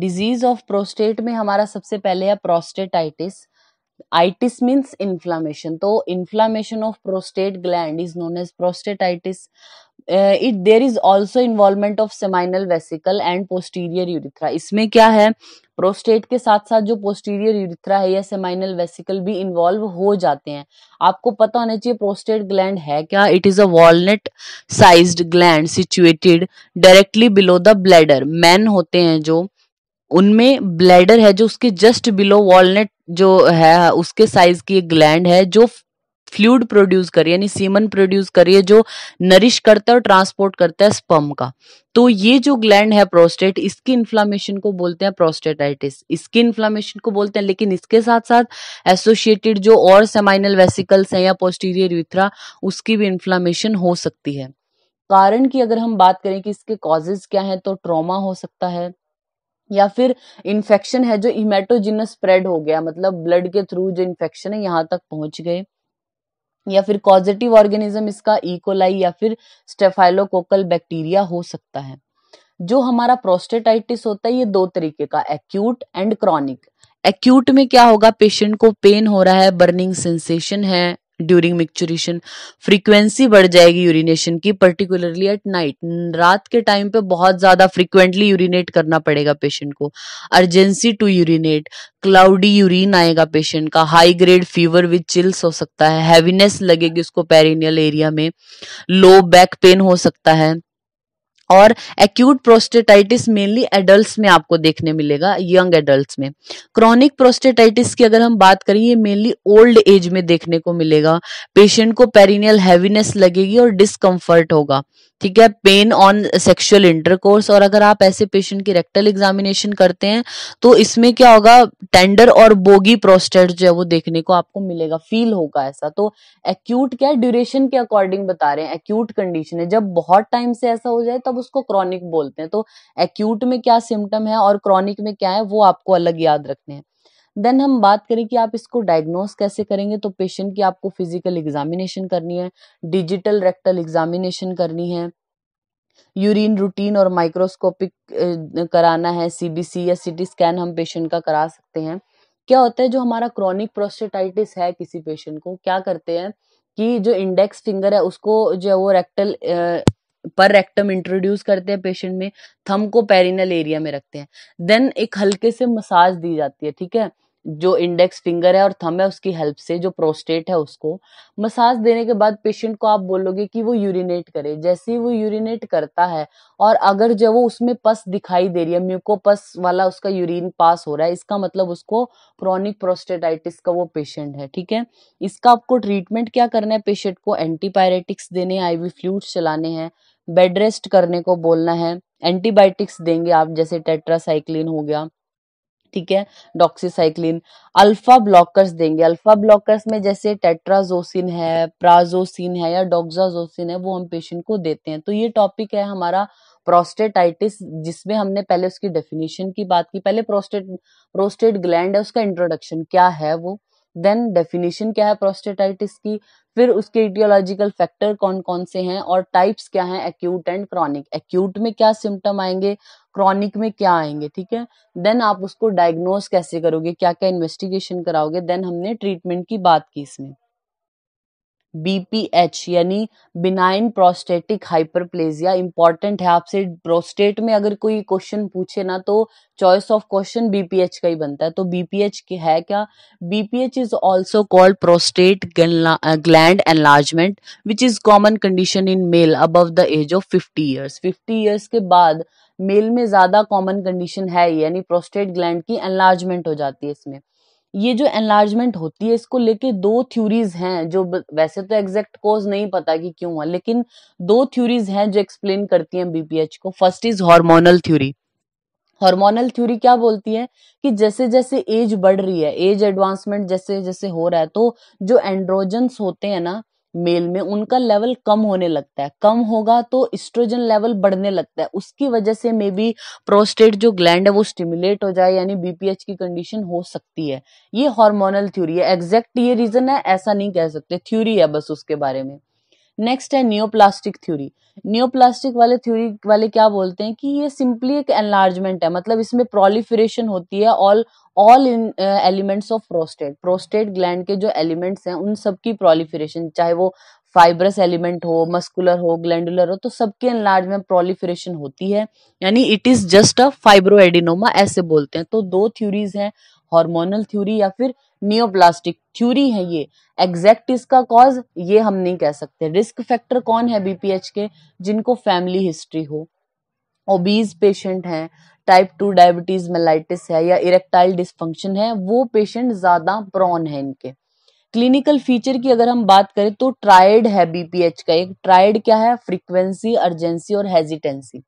Disease of prostate में हमारा सबसे पहले है प्रोस्टेटाइटिस आइटिस मीन्स इन्फ्लामेशन तो inflammation of prostate gland is known as prostatitis it there is also involvement of seminal vesicle and posterior urethra इसमें क्या है प्रोस्टेट के साथ साथ जो पोस्टीरियर यूरिथ्रा है या सेमाइनल वेसिकल भी इन्वॉल्व हो जाते हैं आपको पता होना चाहिए प्रोस्टेट ग्लैंड है क्या it is a walnut size gland situated directly below the bladder मैन होते हैं जो उनमें ब्लैडर है जो उसके जस्ट बिलो वॉलनट जो है उसके साइज की एक ग्लैंड है जो फ्लूड प्रोड्यूस करिए यानी सीमन प्रोड्यूस करिए जो नरिश करता है और ट्रांसपोर्ट करता है स्पम का तो ये जो ग्लैंड है प्रोस्टेट इसकी इन्फ्लामेशन को बोलते हैं प्रोस्टेटाइटिस इसकी इन्फ्लामेशन को बोलते हैं लेकिन इसके साथ साथ एसोसिएटेड जो और सेमाइनल वेसिकल्स हैं या पोस्टीरियर यूथ्रा उसकी भी इन्फ्लामेशन हो सकती है कारण की अगर हम बात करें कि इसके कॉजेज क्या है तो ट्रोमा हो सकता है या फिर इन्फेक्शन है जो इमेटोजिन स्प्रेड हो गया मतलब ब्लड के थ्रू जो इन्फेक्शन है यहाँ तक पहुंच गए या फिर कॉजिटिव ऑर्गेनिज्म इसका इकोलाई e. या फिर स्टेफाइलोकोकल बैक्टीरिया हो सकता है जो हमारा प्रोस्टेटाइटिस होता है ये दो तरीके का एक्यूट एंड क्रॉनिक एक्यूट में क्या होगा पेशेंट को पेन हो रहा है बर्निंग सेंसेशन है ड्यूरिंग मिक्चुरेशन फ्रीक्वेंसी बढ़ जाएगी यूरिनेशन की पर्टिकुलरली एट नाइट रात के टाइम पे बहुत ज्यादा फ्रीक्वेंटली यूरिनेट करना पड़ेगा पेशेंट को urgency to urinate cloudy urine आएगा पेशेंट का high grade fever with chills हो सकता है हैवीनेस लगेगी उसको पेरिनियल एरिया में लो बैक पेन हो सकता है और एक्यूट प्रोस्टेटाइटिस मेनली एडल्ट में आपको देखने मिलेगा यंग एडल्ट में क्रॉनिक प्रोस्टेटाइटिस की अगर हम बात करें ये मेनली ओल्ड एज में देखने को मिलेगा पेशेंट को पेरिनियल हैवीनेस लगेगी और डिस्कम्फर्ट होगा ठीक है पेन ऑन सेक्सुअल इंटरकोर्स और अगर आप ऐसे पेशेंट की रेक्टल एग्जामिनेशन करते हैं तो इसमें क्या होगा टेंडर और बोगी प्रोस्टेट जो है वो देखने को आपको मिलेगा फील होगा ऐसा तो एक्यूट क्या ड्यूरेशन के अकॉर्डिंग बता रहे हैं एक्यूट कंडीशन है जब बहुत टाइम से ऐसा हो जाए तब उसको क्रॉनिक बोलते हैं तो एक्यूट में क्या सिम्टम है और क्रॉनिक में क्या है वो आपको अलग याद रखने हैं देन हम बात करें कि आप इसको डायग्नोस कैसे करेंगे तो पेशेंट की आपको फिजिकल एग्जामिनेशन करनी है डिजिटल रेक्टल एग्जामिनेशन करनी है यूरिन रूटीन और माइक्रोस्कोपिक कराना है सीबीसी या सीटी स्कैन हम पेशेंट का करा सकते हैं क्या होता है जो हमारा क्रॉनिक प्रोस्टेटाइटिस है किसी पेशेंट को क्या करते हैं कि जो इंडेक्स फिंगर है उसको जो है वो रेक्टल पर रेक्टम इंट्रोड्यूस करते हैं पेशेंट में थम को पेरिनल एरिया में रखते हैं देन एक हल्के से मसाज दी जाती है ठीक है जो इंडेक्स फिंगर है और थम है उसकी हेल्प से जो प्रोस्टेट है उसको मसाज देने के बाद पेशेंट को आप बोलोगे कि वो यूरिनेट करे जैसे ही वो यूरिनेट करता है और अगर जब वो उसमें पस दिखाई दे रही है म्यूको पस वाला उसका यूरिन पास हो रहा है इसका मतलब उसको क्रॉनिक प्रोस्टेटाइटिस का वो पेशेंट है ठीक है इसका आपको ट्रीटमेंट क्या करना है पेशेंट को एंटीपायरेटिक्स देने आईवी फ्लूड्स चलाने हैं बेड रेस्ट करने को बोलना है एंटीबायोटिक्स देंगे आप जैसे टेट्रासाइक्लिन हो गया ठीक है डॉक्सीसाइक्लिन अल्फा ब्लॉकर्स देंगे अल्फा ब्लॉकर्स में जैसे टेट्राजोसिन है प्राजोसिन है या डॉक्साजोसिन है वो हम पेशेंट को देते हैं तो ये टॉपिक है हमारा प्रोस्टेटाइटिस जिसमें हमने पहले उसकी डेफिनेशन की बात की पहले प्रोस्टेट प्रोस्टेट ग्लैंड है उसका इंट्रोडक्शन क्या है वो देन डेफिनेशन क्या है प्रोस्टेटाइटिस की फिर उसके इटियोलॉजिकल फैक्टर कौन कौन से हैं और टाइप्स क्या हैं एक्यूट एंड क्रॉनिक एक्यूट में क्या सिम्टम आएंगे क्रॉनिक में क्या आएंगे ठीक है देन आप उसको डायग्नोस कैसे करोगे क्या क्या इन्वेस्टिगेशन कराओगे देन हमने ट्रीटमेंट की बात की इसमें बीपीएच यानी बिनाइन प्रोस्टेटिक हाइपरप्लेजिया इंपॉर्टेंट है आपसे प्रोस्टेट में अगर कोई क्वेश्चन पूछे ना तो चॉइस ऑफ क्वेश्चन बीपीएच का ही बनता है तो बीपीएच है क्या BPH is also called prostate gland enlargement which is common condition in male above the age of fifty years fifty years के बाद मेल में ज्यादा कॉमन कंडीशन है यानी प्रोस्टेट ग्लैंड की एनलार्जमेंट हो जाती है इसमें ये जो एनलार्जमेंट होती है इसको लेके दो थ्योरीज हैं जो वैसे तो एग्जैक्ट कोज नहीं पता कि क्यों हुआ लेकिन दो थ्योरीज हैं जो एक्सप्लेन करती हैं बीपीएच को first is hormonal theory hormonal theory क्या बोलती है कि जैसे जैसे एज बढ़ रही है एज एडवांसमेंट जैसे जैसे हो रहा है तो जो एंड्रोजन्स होते हैं ना मेल में उनका लेवल कम होने लगता है कम होगा तो स्ट्रोजन लेवल बढ़ने लगता है उसकी वजह से मे बी प्रोस्टेट जो ग्लैंड है वो स्टिमुलेट हो जाए यानी बीपीएच की कंडीशन हो सकती है ये हार्मोनल थ्योरी है एग्जैक्ट ये रीजन है ऐसा नहीं कह सकते थ्योरी है बस उसके बारे में नेक्स्ट है न्योप्लास्टिक थ्योरी न्योप्लास्टिक वाले थ्योरी वाले क्या बोलते हैं कि ये सिंपली एक एनलार्जमेंट है मतलब इसमें प्रोलिफरेशन होती है all all in elements of prostate prostate gland के जो एलिमेंट्स हैं उन सब की प्रोलिफरेशन चाहे वो फाइब्रस एलिमेंट हो मस्कुलर हो ग्लैंडुलर हो तो सबके एनलार्ज में प्रोलिफरेशन होती है यानी it is just a fibroadenoma ऐसे बोलते हैं तो दो थ्योरीज हैं हार्मोनल थ्योरी या फिर नियोप्लास्टिक थ्योरी है ये एग्जैक्ट इसका कॉज ये हम नहीं कह सकते रिस्क फैक्टर कौन है बीपीएच के जिनको फैमिली हिस्ट्री हो ओबीज पेशेंट हैं टाइप टू डायबिटीज मेलाइटिस है या इरेक्टाइल डिस्फंक्शन है वो पेशेंट ज्यादा प्रॉन है इनके क्लिनिकल फीचर की अगर हम बात करें तो ट्राइड है बीपीएच का एक ट्राइड क्या है फ्रीक्वेंसी अर्जेंसी और हेजिटेंसी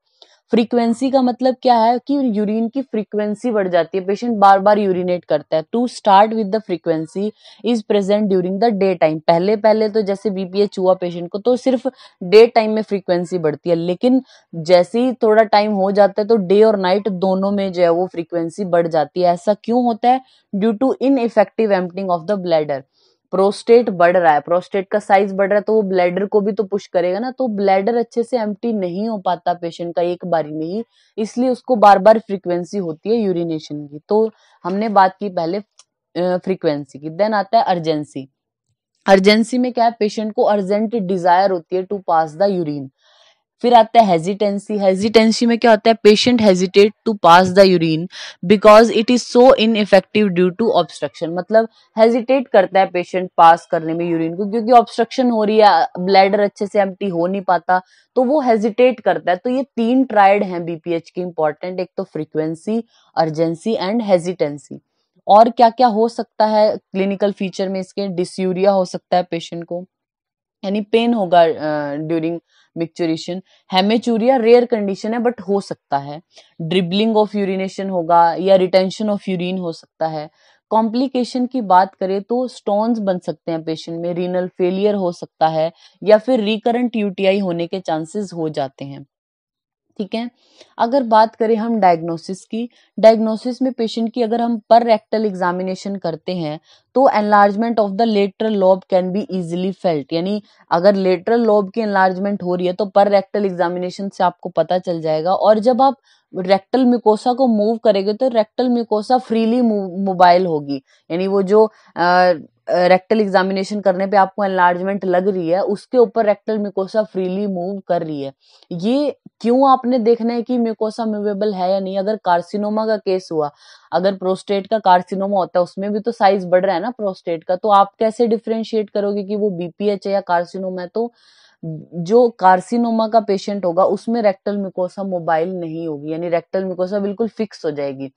फ्रीक्वेंसी का मतलब क्या है कि यूरिन की फ्रीक्वेंसी बढ़ जाती है पेशेंट बार बार यूरिनेट करता है to start with the frequency is present during the day time पहले पहले तो जैसे बीपीएच हुआ पेशेंट को तो सिर्फ डे टाइम में फ्रीक्वेंसी बढ़ती है लेकिन जैसे ही थोड़ा टाइम हो जाता है तो डे और नाइट दोनों में जो है वो फ्रीक्वेंसी बढ़ जाती है ऐसा क्यों होता है due to ineffective emptying of the bladder prostate बढ़ रहा है प्रोस्टेट का साइज बढ़ रहा है तो वो ब्लैडर को भी तो पुश करेगा ना तो ब्लैडर अच्छे से एम्प्टी नहीं हो पाता पेशेंट का एक बारी में ही इसलिए उसको बार बार फ्रीक्वेंसी होती है यूरिनेशन की तो हमने बात की पहले फ्रीक्वेंसी की देन आता है अर्जेंसी अर्जेंसी में क्या है पेशेंट को अर्जेंट डिजायर होती है टू पास द यूरिन फिर आता है हेजिटेंसी हेजिटेंसी में क्या होता है patient hesitate to pass the urine because it is so ineffective due to obstruction मतलब हेजिटेट करता है पेशेंट पास करने में यूरिन को क्योंकि ऑब्स्ट्रक्शन हो रही है ब्लैडर अच्छे से एम्प्टी हो नहीं पाता तो वो हेजिटेट करता है तो ये तीन ट्राइड हैं बीपीएच के इंपॉर्टेंट एक तो फ्रीक्वेंसी अर्जेंसी एंड हेजिटेंसी और क्या क्या हो सकता है क्लिनिकल फीचर में इसके डिस्यूरिया हो सकता है पेशेंट को यानी पेन होगा during uh, micturition haematuria rare condition है बट हो सकता है ड्रिबलिंग ऑफ यूरिनेशन होगा या रिटेंशन ऑफ यूरिन हो सकता है कॉम्प्लिकेशन की बात करें तो स्टोन्स बन सकते हैं पेशेंट में रीनल फेलियर हो सकता है या फिर रिकरेंट यूटीआई होने के चांसेस हो जाते हैं ठीक है अगर बात करें हम डायग्नोसिस की डायग्नोसिस में पेशेंट की अगर हम पर रेक्टल एग्जामिनेशन करते हैं तो enlargement of the lateral lobe can be easily felt यानी अगर लेटर लोब की एनलार्जमेंट हो रही है तो पर रेक्टल एग्जामिनेशन से आपको पता चल जाएगा और जब आप रेक्टल म्यूकोसा को मूव करेंगे तो रेक्टल म्यूकोसा फ्रीली मोबाइल होगी यानी वो जो रेक्टल रेक्टल एग्जामिनेशन करने पे आपको एनलार्जमेंट लग रही है उसके ऊपर रेक्टल म्यूकोसा फ्रीली मूव कर रही है ये क्यों आपने देखना है कि म्यूकोसा मूवेबल है या नहीं अगर कार्सिनोमा का केस हुआ अगर प्रोस्टेट का कार्सिनोमा होता है उसमें भी तो साइज बढ़ रहा है ना प्रोस्टेट का तो आप कैसे डिफ्रेंशिएट करोगे कि वो बीपीएच है या कार्सिनोमा है तो जो कार्सिनोमा का पेशेंट होगा उसमें रेक्टल म्यूकोसा मोबाइल नहीं होगी यानी रेक्टल म्यूकोसा बिल्कुल फिक्स हो जाएगी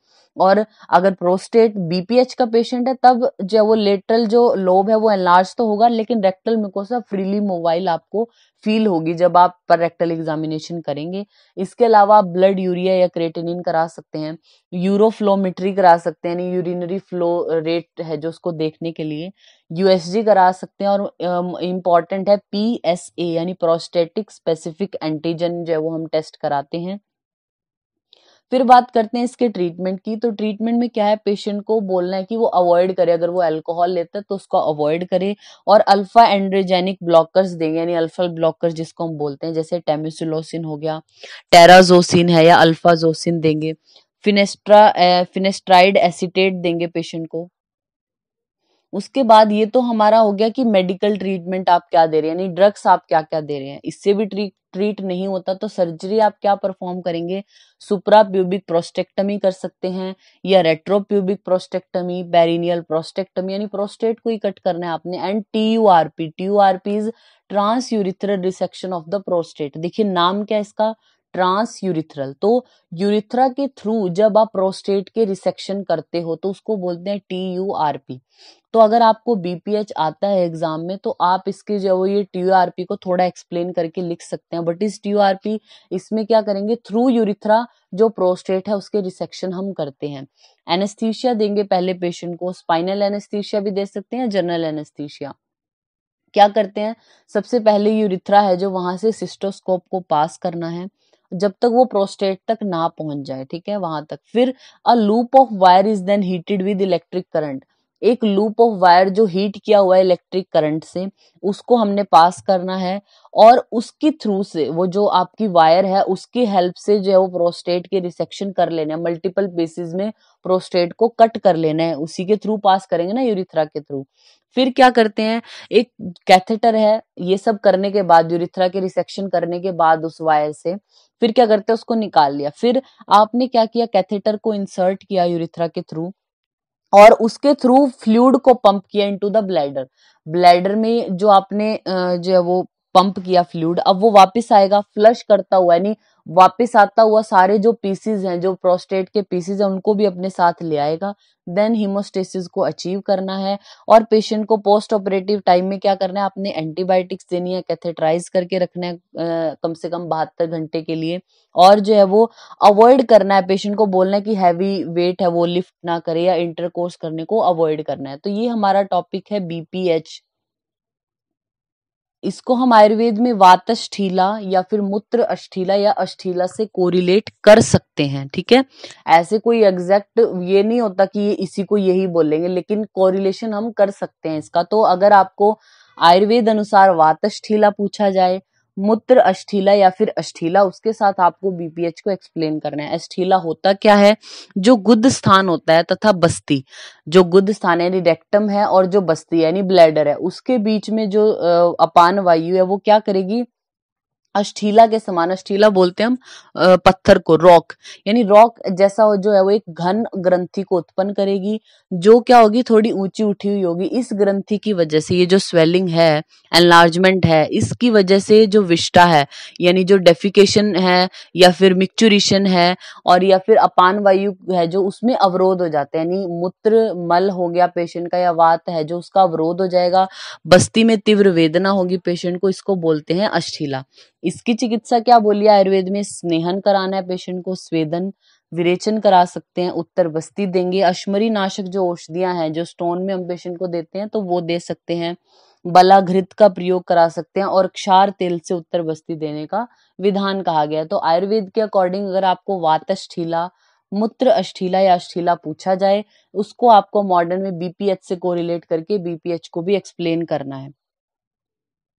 और अगर प्रोस्टेट बीपीएच का पेशेंट है तब जो वो लेटरल जो लोब है वो एनलार्ज तो होगा लेकिन रेक्टल म्यूकोसा फ्रीली मोबाइल आपको फील होगी जब आप पर रेक्टल एग्जामिनेशन करेंगे इसके अलावा आप ब्लड यूरिया या क्रेटेनिन करा सकते हैं यूरोफ्लोमेट्री करा सकते हैं यानी यूरिनरी फ्लो रेट है जो उसको देखने के लिए यूएसजी करा सकते हैं और इम्पॉर्टेंट है पी एस ए यानी प्रोस्टेटिक स्पेसिफिक एंटीजन जो है वो हम टेस्ट कराते हैं फिर बात करते हैं इसके ट्रीटमेंट की तो ट्रीटमेंट में क्या है पेशेंट को बोलना है कि वो अवॉइड करे अगर वो अल्कोहल लेता है तो उसको अवॉइड करे और अल्फा एंड्रोजेनिक ब्लॉकर्स देंगे यानी अल्फा ब्लॉकर्स जिसको हम बोलते हैं जैसे टेमिसुलोसिन हो गया टेराजोसिन है या अल्फाजोसिन देंगे फिनेस्ट्रा फिनेस्ट्राइड एसिटेट देंगे पेशेंट को उसके बाद ये तो हमारा हो गया कि मेडिकल ट्रीटमेंट आप क्या दे रहे हैं यानी ड्रग्स आप क्या क्या दे रहे हैं इससे भी ट्रीट ट्रीट नहीं होता तो सर्जरी आप क्या परफॉर्म करेंगे सुप्रा प्यूबिक प्रोस्टेक्टमी कर सकते हैं या retropubic prostatectomy perineal prostatectomy यानी प्रोस्टेट को ही कट करना है आपने and T U R P T U R P is transurethral resection of the prostate देखिए नाम क्या इसका ट्रांस यूरिथ्रल तो यूरिथ्रा के थ्रू जब आप प्रोस्टेट के रिसेक्शन करते हो तो उसको बोलते हैं टी यू आर पी तो अगर आपको बीपीएच आता है एग्जाम में तो आप इसके जो ये टी यू आर पी को थोड़ा एक्सप्लेन करके लिख सकते हैं बट इस टी यू आर पी इसमें क्या करेंगे थ्रू यूरिथ्रा जो प्रोस्टेट है उसके रिसेक्शन हम करते हैं एनेस्थीशिया देंगे पहले पेशेंट को स्पाइनल एनेस्थीशिया भी दे सकते हैं जनरल एनेस्थीशिया क्या करते हैं सबसे पहले यूरिथ्रा है जो वहां से सिस्टोस्कोप को पास करना है जब तक वो प्रोस्टेट तक ना पहुंच जाए ठीक है वहां तक फिर a loop of wire is then heated with electric current एक लूप ऑफ वायर जो हीट किया हुआ है इलेक्ट्रिक करंट से उसको हमने पास करना है और उसके थ्रू से वो जो आपकी वायर है उसकी हेल्प से जो है वो प्रोस्टेट के रिसेक्शन कर लेना है मल्टीपल बेसिस में प्रोस्टेट को कट कर लेना है उसी के थ्रू पास करेंगे ना यूरिथ्रा के थ्रू फिर क्या करते हैं एक कैथेटर है ये सब करने के बाद यूरिथ्रा के रिसेक्शन करने के बाद उस वायर से फिर क्या करते हैं उसको निकाल लिया फिर आपने क्या किया कैथेटर को इंसर्ट किया यूरिथ्रा के थ्रू और उसके थ्रू फ्लूड को पंप किया इनटू द ब्लैडर ब्लैडर में जो आपने जो है वो पंप किया फ्लूड अब वो वापस आएगा फ्लश करता हुआ यानी वापस आता हुआ सारे जो पीसीज हैं जो प्रोस्टेट के पीसीज हैं उनको भी अपने साथ ले आएगा देन हीमोस्टेसिस को अचीव करना है और पेशेंट को पोस्ट ऑपरेटिव टाइम में क्या करना है अपने एंटीबायोटिक्स देनी है कैथेटराइज करके रखना है कम से कम बहत्तर घंटे के लिए और जो है वो अवॉइड करना है पेशेंट को बोलना है कि हैवी वेट है वो लिफ्ट ना करे या इंटरकोर्स करने को अवॉइड करना है तो ये हमारा टॉपिक है बीपीएच इसको हम आयुर्वेद में वातष्ठीला या फिर मूत्र अष्ठीला या अष्ठीला से कोरिलेट कर सकते हैं ठीक है ऐसे कोई एग्जैक्ट ये नहीं होता कि ये इसी को यही बोलेंगे लेकिन कोरिलेशन हम कर सकते हैं इसका तो अगर आपको आयुर्वेद अनुसार वातष्ठीला पूछा जाए मूत्र अष्ठीला या फिर अष्ठीला उसके साथ आपको बीपीएच को एक्सप्लेन करना है अष्ठीला होता क्या है जो गुद स्थान होता है तथा बस्ती जो गुद स्थान यानी रेक्टम है और जो बस्ती यानी ब्लैडर है उसके बीच में जो अपान वायु है वो क्या करेगी अष्टीला के समान अष्टीला बोलते हैं हम पत्थर को रॉक यानी रॉक जैसा जो है वो एक घन ग्रंथि को उत्पन्न करेगी जो क्या होगी थोड़ी ऊंची उठी हुई होगी इस ग्रंथि की वजह से ये जो स्वेलिंग है एनलार्जमेंट है इसकी वजह से जो विष्टा है यानी जो डेफिकेशन है या फिर मिक्चुरेशन है और या फिर अपान वायु है जो उसमें अवरोध हो जाते हैं यानी मूत्र मल हो गया पेशेंट का या वात है जो उसका अवरोध हो जाएगा बस्ती में तीव्र वेदना होगी पेशेंट को इसको बोलते हैं अष्टीला इसकी चिकित्सा क्या बोलिए आयुर्वेद में स्नेहन कराना है पेशेंट को स्वेदन विरेचन करा सकते हैं उत्तर बस्ती देंगे अश्मरी नाशक जो औषधियां हैं जो स्टोन में हम पेशेंट को देते हैं तो वो दे सकते हैं बलाघृत का प्रयोग करा सकते हैं और क्षार तेल से उत्तर बस्ती देने का विधान कहा गया तो आयुर्वेद के अकॉर्डिंग अगर आपको वात अष्ठीला मूत्र अष्ठीला या अष्ठीला पूछा जाए उसको आपको मॉडर्न में बीपीएच से कोरिलेट करके बीपीएच को भी एक्सप्लेन करना है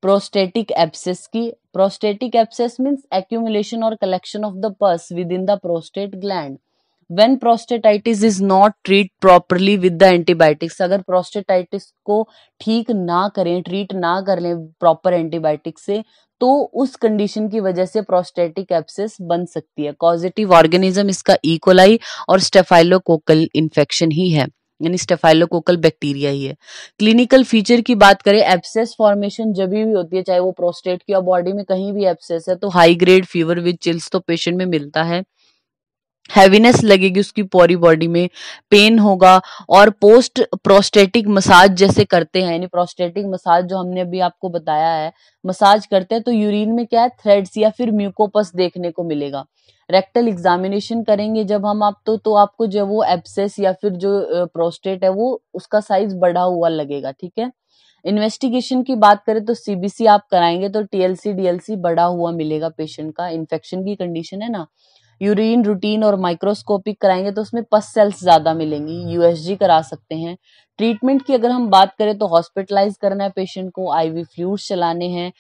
प्रोस्टेटिक एब्सेस की Prostatic abscess means accumulation or collection of the pus within the prostate gland. When prostatitis is not treated properly with the antibiotics, अगर prostatitis को ठीक ना करें treat ना कर लें proper antibiotic से तो उस कंडीशन की वजह से प्रोस्टेटिक एप्सिस बन सकती है कॉजिटिव ऑर्गेनिज्म इसका coli और स्टेफाइलोकोकल infection ही है यानी स्टेफाइलोकोकल बैक्टीरिया ही है क्लिनिकल फीचर की बात करें एब्सेस फॉर्मेशन जब भी होती है चाहे वो प्रोस्टेट की या बॉडी में कहीं भी एब्सेस है तो high grade fever with chills तो पेशेंट में मिलता है हैवीनेस लगेगी उसकी पूरी बॉडी में पेन होगा और पोस्ट प्रोस्टेटिक मसाज जैसे करते हैं यानी प्रोस्टेटिक मसाज जो हमने अभी आपको बताया है मसाज करते हैं तो यूरिन में क्या है थ्रेड्स या फिर म्यूकोपस देखने को मिलेगा रेक्टल एग्जामिनेशन करेंगे जब हम आप तो तो आपको जो वो एब्सेस या फिर जो प्रोस्टेट है वो उसका साइज बढ़ा हुआ लगेगा ठीक है इन्वेस्टिगेशन की बात करें तो सीबीसी आप कराएंगे तो टीएलसी डीएलसी बढ़ा हुआ मिलेगा पेशेंट का इन्फेक्शन की कंडीशन है ना यूरिन रूटीन और माइक्रोस्कोपिक कराएंगे तो उसमें पस सेल्स ज़्यादा मिलेंगी यूएसजी करा सकते हैं ट्रीटमेंट की अगर हम बात करें तो हॉस्पिटलाइज करना है पेशेंट को आईवी फ्लूड चलाने हैं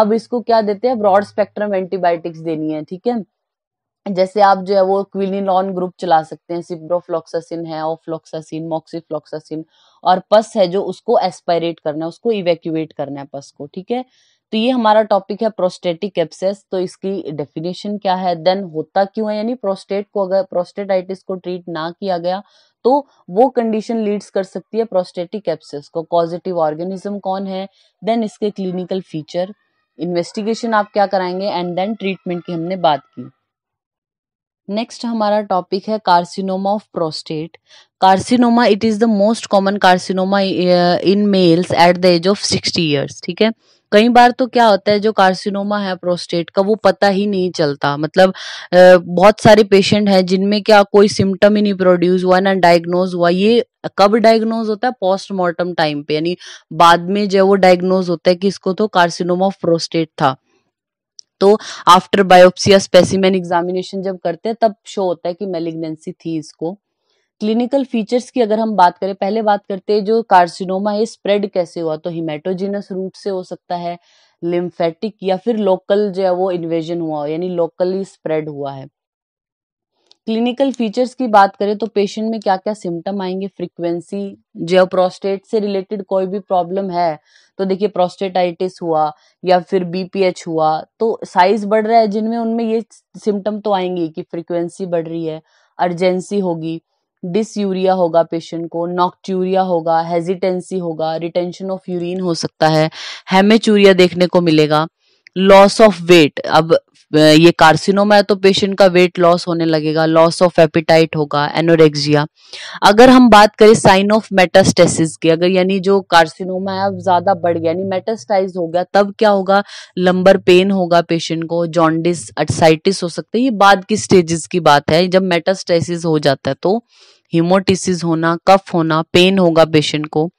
अब इसको क्या देते हैं ब्रॉड स्पेक्ट्रम एंटीबायोटिक्स देनी है ठीक है जैसे आप जो है वो क्विनिलॉन ग्रुप चला सकते हैं सिप्रोफ्लॉक्सासिन है ओफ्लोक्सासिन मोक्सीफ्लॉक्सासिन और पस है जो उसको एस्पायरेट करना है उसको इवेक्यूएट करना है पस को ठीक है तो ये हमारा टॉपिक है प्रोस्टेटिक एप्सेस तो इसकी डेफिनेशन क्या है देन होता क्यों है यानी प्रोस्टेट को अगर प्रोस्टेटाइटिस को ट्रीट ना किया गया तो वो कंडीशन लीड्स कर सकती है प्रोस्टेटिक एप्सेस को पॉजिटिव ऑर्गेनिज्म कौन है देन इसके क्लिनिकल फीचर इन्वेस्टिगेशन आप क्या कराएंगे एंड देन ट्रीटमेंट की हमने बात की नेक्स्ट हमारा टॉपिक है carcinoma of prostate carcinoma it is the most common carcinoma in males at the age of sixty years ठीक है कई बार तो क्या होता है जो कार्सिनोमा है प्रोस्टेट का वो पता ही नहीं चलता मतलब बहुत सारे पेशेंट हैं जिनमें क्या कोई सिम्टम ही नहीं प्रोड्यूस हुआ ना डायग्नोज हुआ ये कब डायग्नोज होता है पोस्टमार्टम टाइम पे यानी बाद में जो वो डायग्नोज होता है कि इसको तो कार्सिनोमा ऑफ प्रोस्टेट था तो आफ्टर बायोप्सिया स्पेसिमेन एग्जामिनेशन जब करते हैं तब शो होता है कि मेलिग्नेंसी थी इसको क्लिनिकल फीचर्स की अगर हम बात करें पहले बात करते हैं जो कार्सिनोमा है स्प्रेड कैसे हुआ तो हिमेटोजिनस रूट से हो सकता है लिम्फेटिक या फिर लोकल जो है वो इन्वेजन हुआ यानी लोकली स्प्रेड हुआ है क्लिनिकल फीचर्स की बात करें तो पेशेंट में क्या क्या सिम्टम आएंगे फ्रीक्वेंसी जो है प्रोस्टेट से रिलेटेड कोई भी प्रॉब्लम है तो देखिए प्रोस्टेटाइटिस हुआ या फिर बीपीएच हुआ तो साइज बढ़ रहा है जिनमें उनमें ये सिम्टम तो आएंगी कि फ्रीक्वेंसी बढ़ रही है अर्जेंसी होगी यूरिया होगा पेशेंट को नॉक्ट्यूरिया होगा हेजिटेंसी होगा रिटेंशन ऑफ यूरिन हो सकता है हेमेचूरिया देखने को मिलेगा लॉस ऑफ वेट अब ये कार्सिनोमा है तो पेशेंट का वेट लॉस होने लगेगा लॉस ऑफ एपिटाइट होगा एनोरेक्सिया अगर हम बात करें साइन ऑफ मेटास्टेसिस की अगर यानी जो कार्सिनोमा है ज्यादा बढ़ गया यानी मेटास्टाइज हो गया तब क्या होगा लंबर पेन होगा पेशेंट को जॉन्डिस अटसाइटिस हो सकते ये बाद की स्टेजेस की बात है जब मेटास्टेसिस हो जाता है तो हिमोटिसिस होना कफ होना पेन होगा पेशेंट को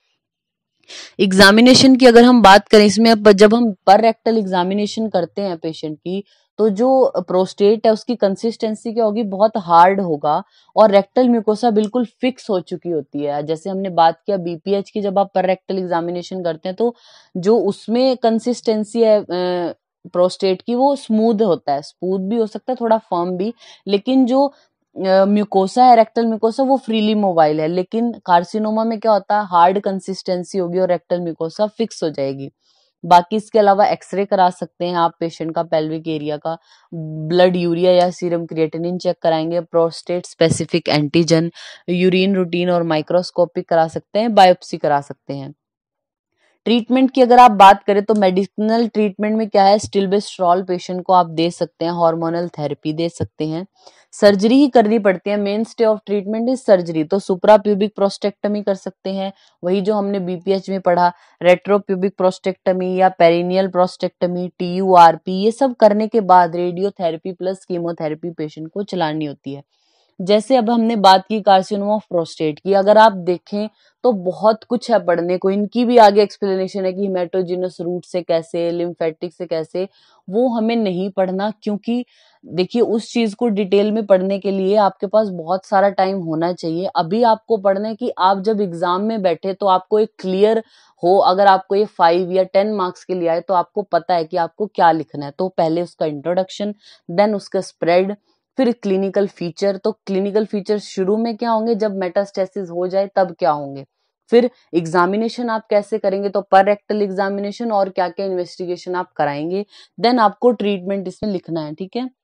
एग्जामिनेशन की अगर हम बात करें इसमें अब जब हम पर रेक्टल एग्जामिनेशन करते हैं पेशेंट की तो जो प्रोस्टेट है उसकी कंसिस्टेंसी क्या होगी बहुत हार्ड होगा और रेक्टल म्यूकोसा बिल्कुल फिक्स हो चुकी होती है जैसे हमने बात किया बीपीएच की जब आप पर रेक्टल एग्जामिनेशन करते हैं तो जो उसमें कंसिस्टेंसी है प्रोस्टेट की वो स्मूथ होता है स्मूथ भी हो सकता है थोड़ा फर्म भी लेकिन जो म्यूकोसा है रेक्टल म्यूकोसा वो फ्रीली मोबाइल है लेकिन कार्सिनोमा में क्या होता है हार्ड कंसिस्टेंसी होगी और रेक्टल म्यूकोसा फिक्स हो जाएगी बाकी इसके अलावा एक्सरे करा सकते हैं आप पेशेंट का पेल्विक एरिया का ब्लड यूरिया या सीरम क्रिएटिनिन चेक कराएंगे prostate specific antigen urine routine और माइक्रोस्कोपिक करा सकते हैं बायोप्सी करा सकते हैं ट्रीटमेंट की अगर आप बात करें तो मेडिसिनल ट्रीटमेंट में क्या है स्टिलबेस्ट्रॉल पेशेंट को आप दे सकते हैं हार्मोनल थेरेपी दे सकते हैं सर्जरी ही करनी पड़ती है mainstay of treatment is surgery तो सुप्रा प्यूबिक प्रोस्टेक्टमी कर सकते हैं वही जो हमने बीपीएच में पढ़ा रेट्रो प्यूबिक प्रोस्टेक्टमी या पेरिनियल प्रोस्टेक्टमी टीयूआरपी ये सब करने के बाद रेडियोथेरेपी प्लस कीमोथेरेपी पेशेंट को चलानी होती है जैसे अब हमने बात की कार्सिनोमा ऑफ प्रोस्टेट की अगर आप देखें तो बहुत कुछ है पढ़ने को इनकी भी आगे एक्सप्लेनेशन है कि हिमेटोजिनस रूट से कैसे लिम्फेटिक से कैसे वो हमें नहीं पढ़ना क्योंकि देखिए उस चीज़ को डिटेल में पढ़ने के लिए आपके पास बहुत सारा टाइम होना चाहिए अभी आपको पढ़ना है कि आप जब एग्ज़ाम में बैठे तो आपको एक क्लियर हो अगर आपको ये फाइव या टेन मार्क्स के लिए आए तो आपको पता है कि आपको क्या लिखना है तो पहले उसका इंट्रोडक्शन देन उसका स्प्रेड फिर क्लिनिकल फीचर तो क्लिनिकल फीचर शुरू में क्या होंगे जब मेटास्टेसिस हो जाए तब क्या होंगे फिर एग्जामिनेशन आप कैसे करेंगे तो पर रेक्टल एग्जामिनेशन और क्या क्या इन्वेस्टिगेशन आप कराएंगे देन आपको ट्रीटमेंट इसमें लिखना है ठीक है